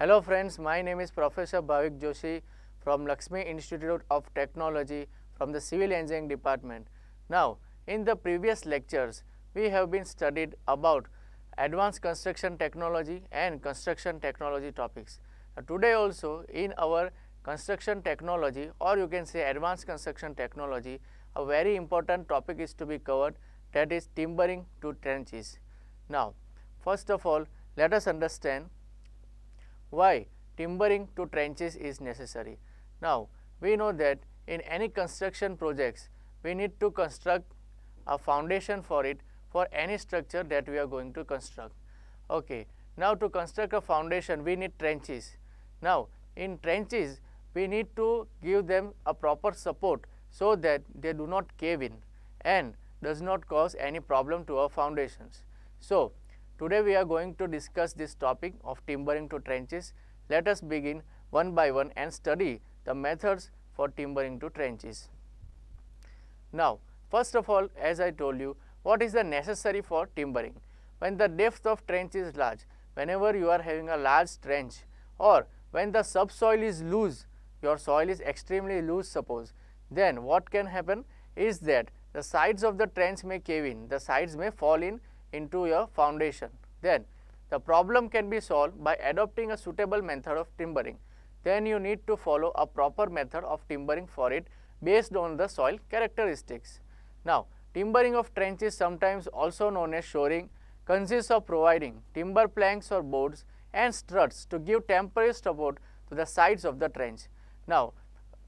Hello friends, my name is Professor Bhavik Joshi from Lakshmi Institute of Technology from the Civil Engineering Department. Now, in the previous lectures, we have been studied about advanced construction technology and construction technology topics. Now, today also in our construction technology or you can say advanced construction technology, a very important topic is to be covered that is timbering to trenches. Now, first of all, let us understand why timbering to trenches is necessary. Now, we know that in any construction projects, we need to construct a foundation for it for any structure that we are going to construct. Okay. Now, to construct a foundation, we need trenches. Now, in trenches, we need to give them a proper support so that they do not cave in and does not cause any problem to our foundations. So, Today we are going to discuss this topic of timbering to trenches. Let us begin one by one and study the methods for timbering to trenches. Now, first of all as I told you what is the necessary for timbering? When the depth of trench is large, whenever you are having a large trench or when the subsoil is loose, your soil is extremely loose suppose, then what can happen is that the sides of the trench may cave in, the sides may fall in into your foundation. Then the problem can be solved by adopting a suitable method of timbering. Then you need to follow a proper method of timbering for it based on the soil characteristics. Now, timbering of trenches sometimes also known as shoring consists of providing timber planks or boards and struts to give temporary support to the sides of the trench. Now,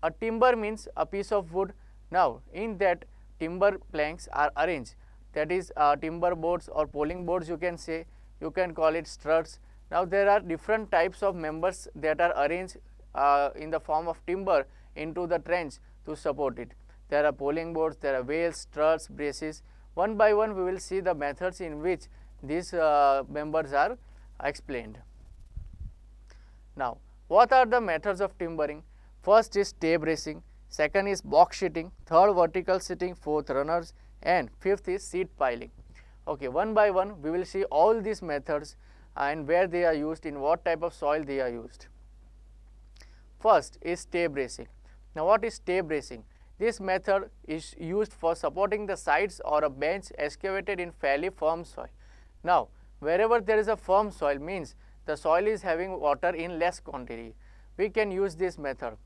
a timber means a piece of wood. Now, in that timber planks are arranged that is uh, timber boards or poling boards you can say, you can call it struts. Now, there are different types of members that are arranged uh, in the form of timber into the trench to support it. There are poling boards, there are wales, struts, braces. One by one we will see the methods in which these uh, members are explained. Now, what are the methods of timbering? First is stay bracing, second is box sheeting, third vertical sitting. fourth runners, and fifth is seed piling. Okay, one by one we will see all these methods and where they are used, in what type of soil they are used. First is stay bracing. Now, what is stay bracing? This method is used for supporting the sides or a bench excavated in fairly firm soil. Now, wherever there is a firm soil means the soil is having water in less quantity. We can use this method.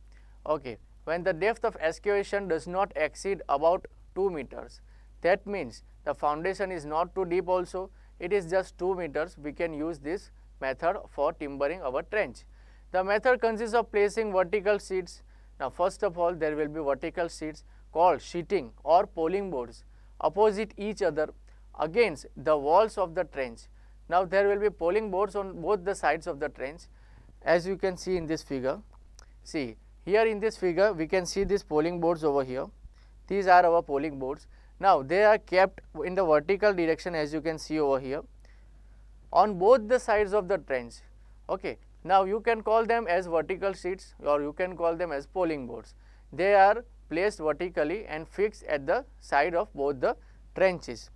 Okay. When the depth of excavation does not exceed about 2 meters, that means the foundation is not too deep also, it is just 2 meters. We can use this method for timbering our trench. The method consists of placing vertical sheets. Now, first of all, there will be vertical sheets called sheeting or poling boards opposite each other against the walls of the trench. Now, there will be poling boards on both the sides of the trench as you can see in this figure. See, here in this figure, we can see these polling boards over here. These are our polling boards. Now, they are kept in the vertical direction as you can see over here on both the sides of the trench. Okay. Now, you can call them as vertical sheets or you can call them as polling boards. They are placed vertically and fixed at the side of both the trenches.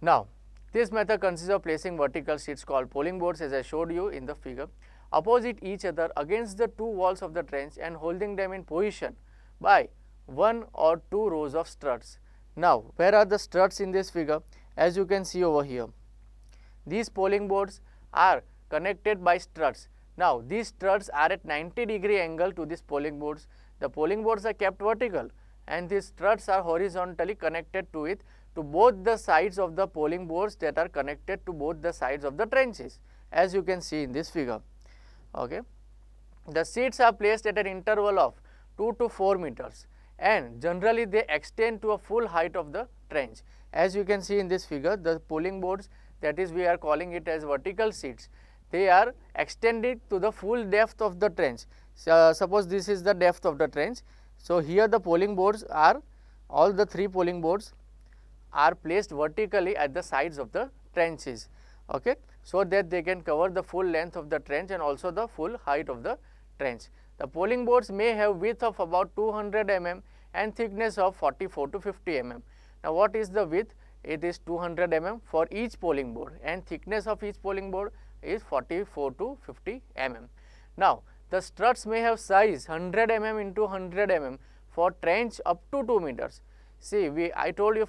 Now, this method consists of placing vertical sheets called polling boards as I showed you in the figure opposite each other against the two walls of the trench and holding them in position by one or two rows of struts. Now, where are the struts in this figure? As you can see over here, these polling boards are connected by struts. Now, these struts are at 90 degree angle to these polling boards. The polling boards are kept vertical and these struts are horizontally connected to it to both the sides of the polling boards that are connected to both the sides of the trenches as you can see in this figure. Okay. The seats are placed at an interval of 2 to 4 meters and generally they extend to a full height of the trench. As you can see in this figure, the polling boards that is we are calling it as vertical seats, they are extended to the full depth of the trench. So, suppose this is the depth of the trench. So, here the polling boards are all the three polling boards are placed vertically at the sides of the trenches okay so that they can cover the full length of the trench and also the full height of the trench the polling boards may have width of about 200 mm and thickness of 44 to 50 mm. Now, what is the width? It is 200 mm for each polling board and thickness of each polling board is 44 to 50 mm. Now, the struts may have size 100 mm into 100 mm for trench up to 2 meters. See, we I told you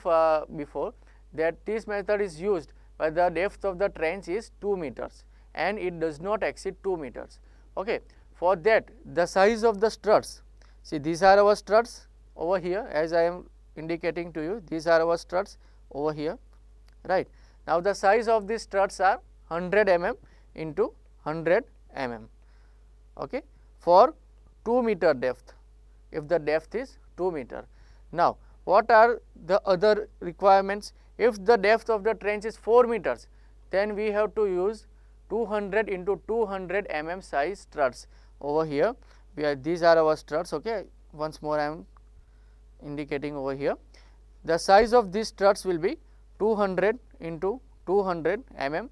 before that this method is used where the depth of the trench is 2 meters and it does not exceed 2 meters. Okay. For that the size of the struts, see these are our struts over here as I am indicating to you these are our struts over here right. Now, the size of these struts are 100 mm into 100 mm okay, for 2 meter depth if the depth is 2 meter. Now, what are the other requirements if the depth of the trench is 4 meters then we have to use 200 into 200 mm size struts over here we are these are our struts okay once more I am indicating over here the size of these struts will be 200 into 200 mm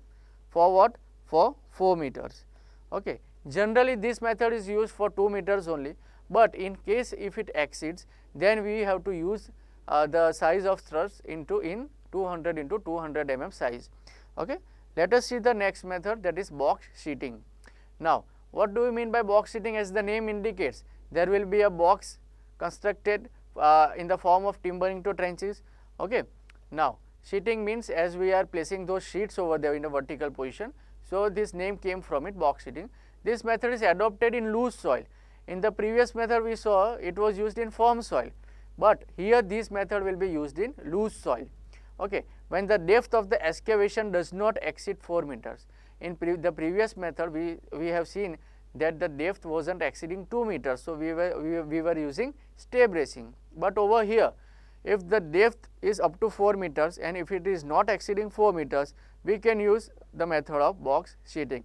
for what for 4 meters okay generally this method is used for 2 meters only but in case if it exceeds then we have to use uh, the size of struts into in 200 into 200 mm size okay let us see the next method that is box sheeting now what do we mean by box sitting? as the name indicates? There will be a box constructed uh, in the form of timber into trenches. Okay. Now, sheeting means as we are placing those sheets over there in a vertical position. So, this name came from it box sitting. This method is adopted in loose soil. In the previous method we saw it was used in firm soil, but here this method will be used in loose soil. Okay. When the depth of the excavation does not exceed 4 meters in pre the previous method we, we have seen that the depth was not exceeding 2 meters. So, we were, we, we were using stay bracing, but over here if the depth is up to 4 meters and if it is not exceeding 4 meters, we can use the method of box sheeting.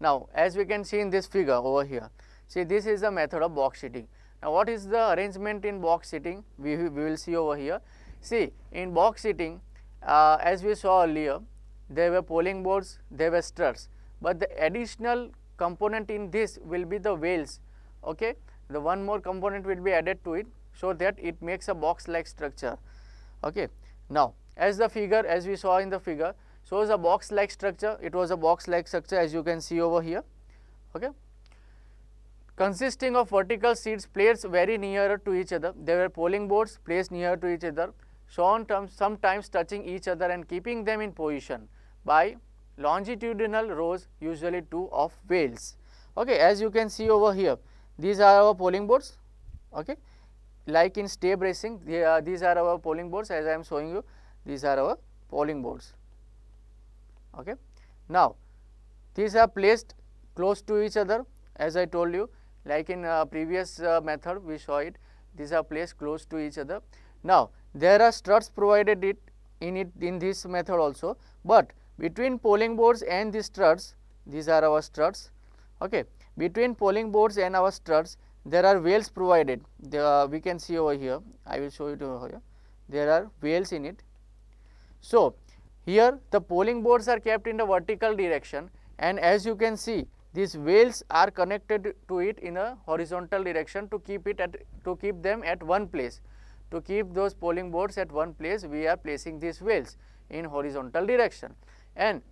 Now, as we can see in this figure over here, see this is the method of box sheeting. Now, what is the arrangement in box sheeting? We, we will see over here. See, in box sheeting, uh, as we saw earlier, there were polling boards, There were struts, but the additional component in this will be the whales, okay. The one more component will be added to it, so that it makes a box like structure, okay. Now, as the figure, as we saw in the figure, shows a box like structure, it was a box like structure as you can see over here, okay. Consisting of vertical seats placed very near to each other, they were polling boards placed near to each other, shown terms sometimes touching each other and keeping them in position by longitudinal rows usually two of whales. Okay, as you can see over here, these are our polling boards. Okay, like in stay bracing, they are, uh, these are our polling boards as I am showing you, these are our polling boards. Okay. Now, these are placed close to each other as I told you like in uh, previous uh, method we saw it these are placed close to each other. Now, there are struts provided it in it in this method also, but between polling boards and the struts, these are our struts, okay. between polling boards and our struts there are wheels provided, the, uh, we can see over here, I will show you over here, there are wheels in it. So, here the polling boards are kept in the vertical direction and as you can see these wheels are connected to it in a horizontal direction to keep it at to keep them at one place. To keep those polling boards at one place we are placing these wheels in horizontal direction. And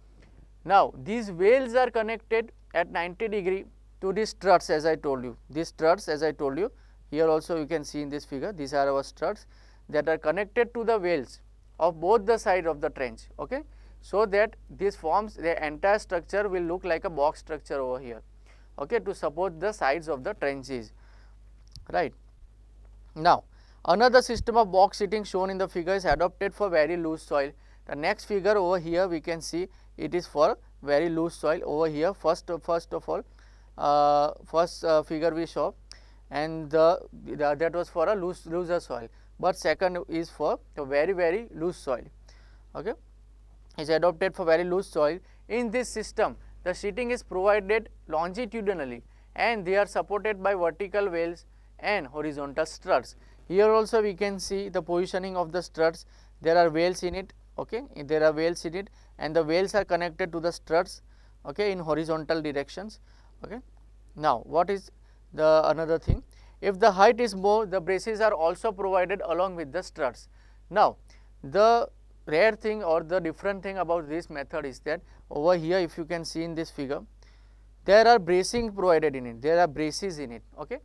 now, these whales are connected at 90 degree to these struts as I told you, these struts as I told you, here also you can see in this figure, these are our struts that are connected to the whales of both the side of the trench, okay. So, that this forms the entire structure will look like a box structure over here, okay, to support the sides of the trenches, right. Now, another system of box seating shown in the figure is adopted for very loose soil the next figure over here we can see it is for very loose soil over here first first of all uh, first uh, figure we saw and the, the, that was for a loose looser soil but second is for very very loose soil okay is adopted for very loose soil in this system the sheeting is provided longitudinally and they are supported by vertical wells and horizontal struts here also we can see the positioning of the struts there are wells in it okay there are whales in it and the whales are connected to the struts okay in horizontal directions okay now what is the another thing if the height is more the braces are also provided along with the struts now the rare thing or the different thing about this method is that over here if you can see in this figure there are bracing provided in it there are braces in it okay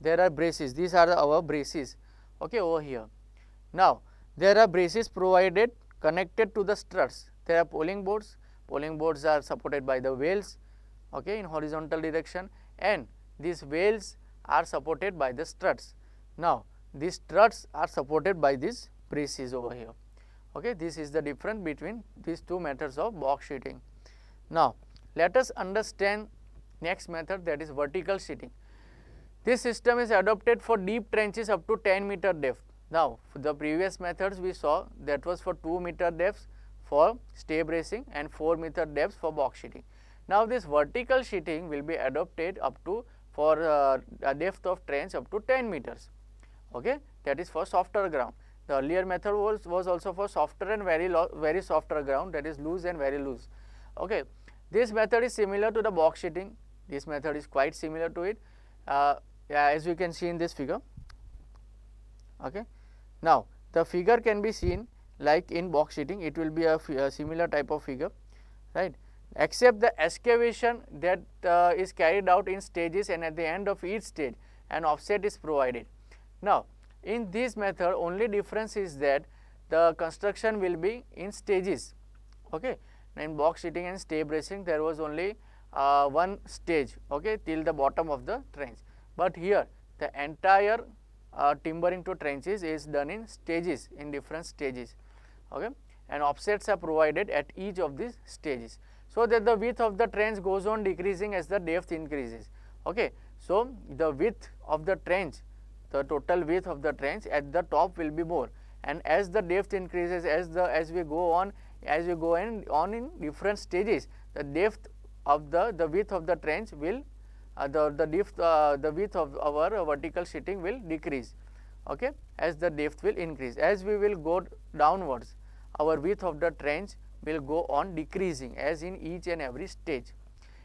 there are braces these are our braces okay over here now there are braces provided connected to the struts. There are polling boards, polling boards are supported by the whales, okay, in horizontal direction and these whales are supported by the struts. Now, these struts are supported by these braces over here. Okay, this is the difference between these two methods of box sheeting. Now, let us understand next method that is vertical sheeting. This system is adopted for deep trenches up to 10 meter depth. Now, the previous methods we saw that was for 2 meter depths for stay bracing and 4 meter depths for box sheeting. Now, this vertical sheeting will be adopted up to for uh, a depth of trench up to 10 meters, okay? that is for softer ground. The earlier method was, was also for softer and very, very softer ground that is loose and very loose. Okay. This method is similar to the box sheeting, this method is quite similar to it uh, as you can see in this figure. Okay. Now, the figure can be seen like in box sheeting it will be a, a similar type of figure right except the excavation that uh, is carried out in stages and at the end of each stage an offset is provided. Now, in this method only difference is that the construction will be in stages. Okay. Now, in box sheeting and stay bracing there was only uh, one stage okay, till the bottom of the trench, but here the entire uh, timbering to trenches is done in stages in different stages okay and offsets are provided at each of these stages so that the width of the trench goes on decreasing as the depth increases okay so the width of the trench the total width of the trench at the top will be more and as the depth increases as the as we go on as we go in on in different stages the depth of the the width of the trench will uh, the, the depth, uh, the width of our vertical sheeting will decrease okay, as the depth will increase. As we will go downwards, our width of the trench will go on decreasing as in each and every stage.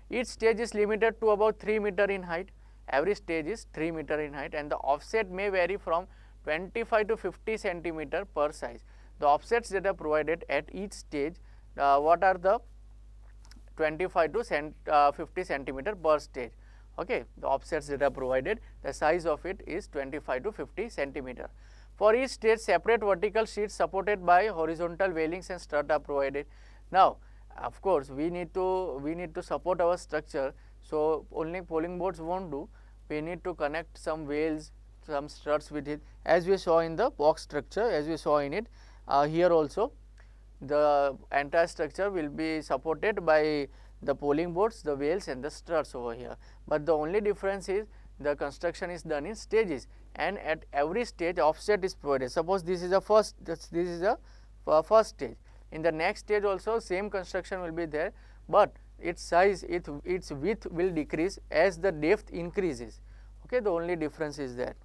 Each stage is limited to about 3 meter in height, every stage is 3 meter in height and the offset may vary from 25 to 50 centimeter per size. The offsets that are provided at each stage, uh, what are the 25 to cent, uh, 50 centimeter per stage okay the offsets that are provided the size of it is 25 to 50 centimeter for each stage separate vertical sheets supported by horizontal railings and strut are provided now of course we need to we need to support our structure so only polling boards won't do we need to connect some veils, some struts with it as we saw in the box structure as we saw in it uh, here also the entire structure will be supported by the poling boards, the wheels and the struts over here. But the only difference is the construction is done in stages and at every stage offset is provided. Suppose this is the first, this, is the first stage. In the next stage also same construction will be there, but its size, it, its width will decrease as the depth increases. Okay, the only difference is that.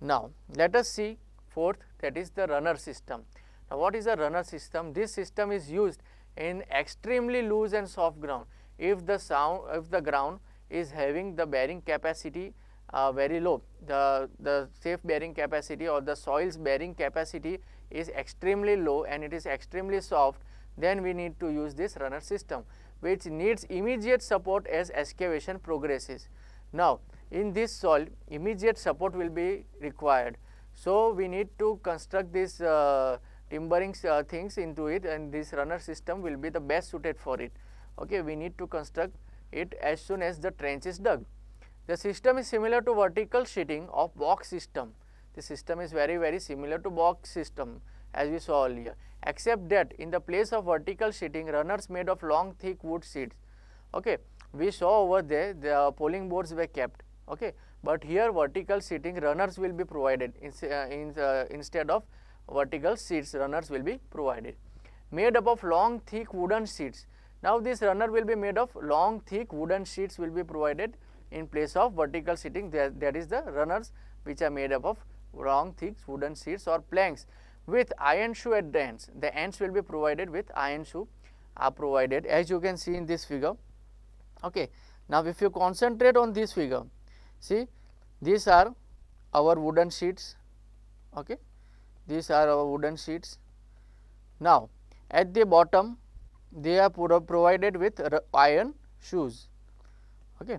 Now, let us see fourth that is the runner system. Now, what is the runner system? This system is used in extremely loose and soft ground if the sound if the ground is having the bearing capacity uh, very low the the safe bearing capacity or the soil's bearing capacity is extremely low and it is extremely soft then we need to use this runner system which needs immediate support as excavation progresses now in this soil immediate support will be required so we need to construct this uh, timbering uh, things into it and this runner system will be the best suited for it. Okay, we need to construct it as soon as the trench is dug. The system is similar to vertical sheeting of box system. The system is very very similar to box system as we saw earlier except that in the place of vertical sheeting runners made of long thick wood sheets. Okay. We saw over there the polling boards were kept. Okay. But here vertical sheeting runners will be provided in, uh, in, uh, instead of vertical seats runners will be provided made up of long thick wooden sheets. Now, this runner will be made of long thick wooden sheets will be provided in place of vertical seating that, that is the runners which are made up of long thick wooden sheets or planks with iron shoe at the ends. The ends will be provided with iron shoe are provided as you can see in this figure. Okay. Now, if you concentrate on this figure, see these are our wooden sheets. Okay these are our wooden sheets. Now, at the bottom they are provided with iron shoes. Okay.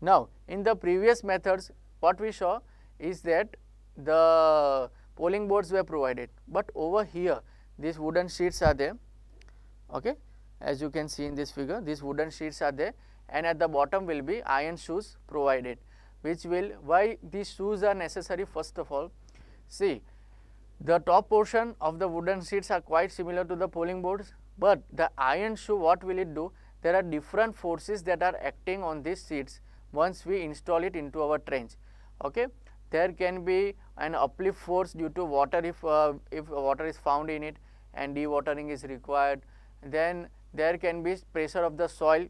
Now, in the previous methods what we saw is that the polling boards were provided, but over here these wooden sheets are there. Okay. As you can see in this figure these wooden sheets are there and at the bottom will be iron shoes provided which will why these shoes are necessary first of all. See the top portion of the wooden seats are quite similar to the polling boards, but the iron shoe what will it do? There are different forces that are acting on these seats once we install it into our trench. Okay? There can be an uplift force due to water if, uh, if water is found in it and dewatering is required. Then there can be pressure of the soil,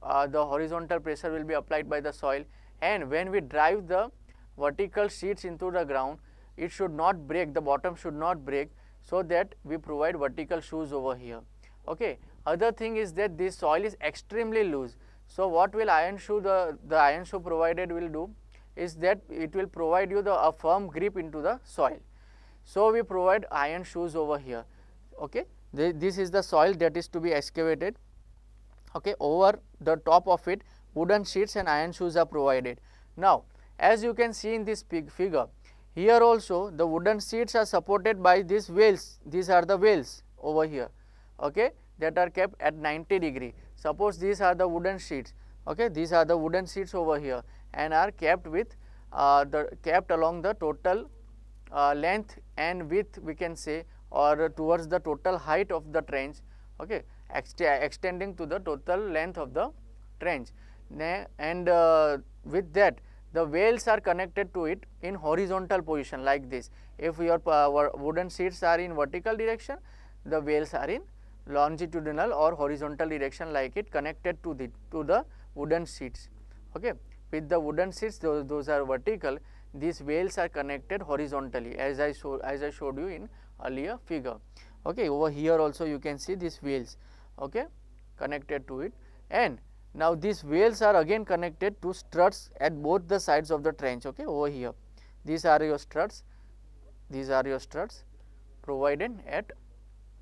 uh, the horizontal pressure will be applied by the soil and when we drive the vertical seats into the ground, it should not break, the bottom should not break so that we provide vertical shoes over here. Okay. Other thing is that this soil is extremely loose. So, what will iron shoe, the, the iron shoe provided will do is that it will provide you the a firm grip into the soil. So, we provide iron shoes over here. Okay. this is the soil that is to be excavated. Okay. Over the top of it wooden sheets and iron shoes are provided. Now, as you can see in this figure, here also the wooden seats are supported by these wheels, these are the wheels over here okay, that are kept at 90 degree. Suppose these are the wooden seats, okay, these are the wooden seats over here and are kept with uh, the kept along the total uh, length and width we can say or towards the total height of the trench okay, ext extending to the total length of the trench and uh, with that the wheels are connected to it in horizontal position like this. If your wooden seats are in vertical direction, the wheels are in longitudinal or horizontal direction like it connected to the to the wooden seats. Okay. With the wooden seats, those, those are vertical, these wheels are connected horizontally as I show, as I showed you in earlier figure. Okay. Over here also you can see these wheels okay, connected to it and now, these wheels are again connected to struts at both the sides of the trench okay, over here. These are your struts, these are your struts provided at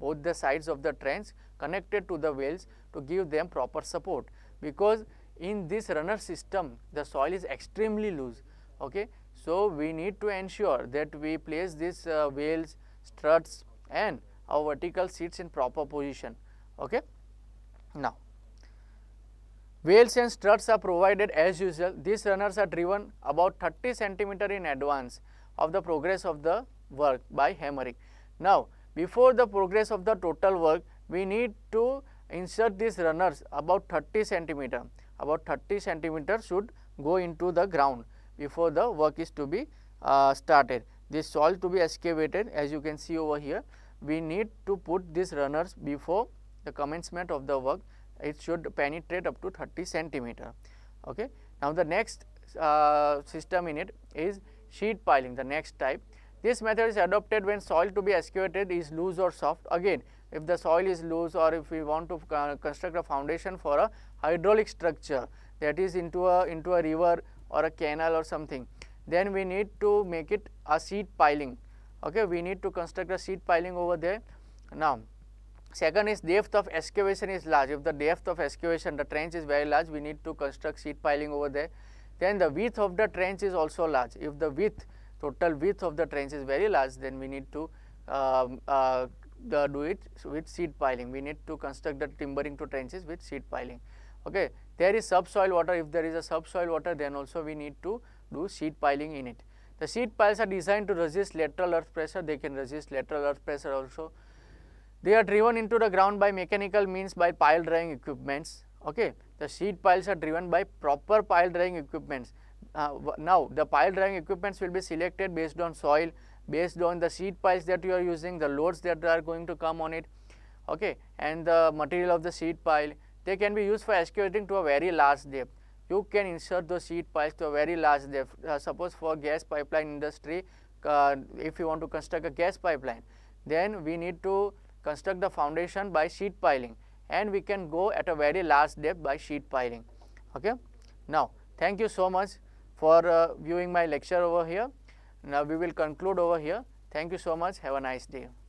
both the sides of the trench connected to the wheels to give them proper support because in this runner system the soil is extremely loose. Okay. So, we need to ensure that we place these uh, wheels, struts and our vertical seats in proper position. Okay. Now, Wheels and struts are provided as usual. These runners are driven about 30 centimeter in advance of the progress of the work by hammering. Now, before the progress of the total work, we need to insert these runners about 30 centimeter. About 30 centimeter should go into the ground before the work is to be uh, started. This soil to be excavated as you can see over here. We need to put these runners before the commencement of the work it should penetrate up to 30 centimeter. Okay. Now, the next uh, system in it is sheet piling the next type. This method is adopted when soil to be excavated is loose or soft again if the soil is loose or if we want to uh, construct a foundation for a hydraulic structure that is into a into a river or a canal or something then we need to make it a sheet piling okay we need to construct a sheet piling over there now Second is depth of excavation is large. If the depth of excavation, the trench is very large, we need to construct sheet piling over there. Then the width of the trench is also large. If the width, total width of the trench is very large, then we need to um, uh, uh, do it with sheet piling. We need to construct the timbering to trenches with sheet piling. Okay. There is subsoil water. If there is a subsoil water, then also we need to do sheet piling in it. The sheet piles are designed to resist lateral earth pressure. They can resist lateral earth pressure also they are driven into the ground by mechanical means by pile drying equipments. Okay, the sheet piles are driven by proper pile drying equipments. Uh, now, the pile drying equipments will be selected based on soil, based on the sheet piles that you are using, the loads that are going to come on it, okay, and the material of the sheet pile. They can be used for excavating to a very large depth. You can insert those sheet piles to a very large depth. Uh, suppose for gas pipeline industry, uh, if you want to construct a gas pipeline, then we need to construct the foundation by sheet piling and we can go at a very last depth by sheet piling. Okay. Now, thank you so much for uh, viewing my lecture over here. Now, we will conclude over here. Thank you so much. Have a nice day.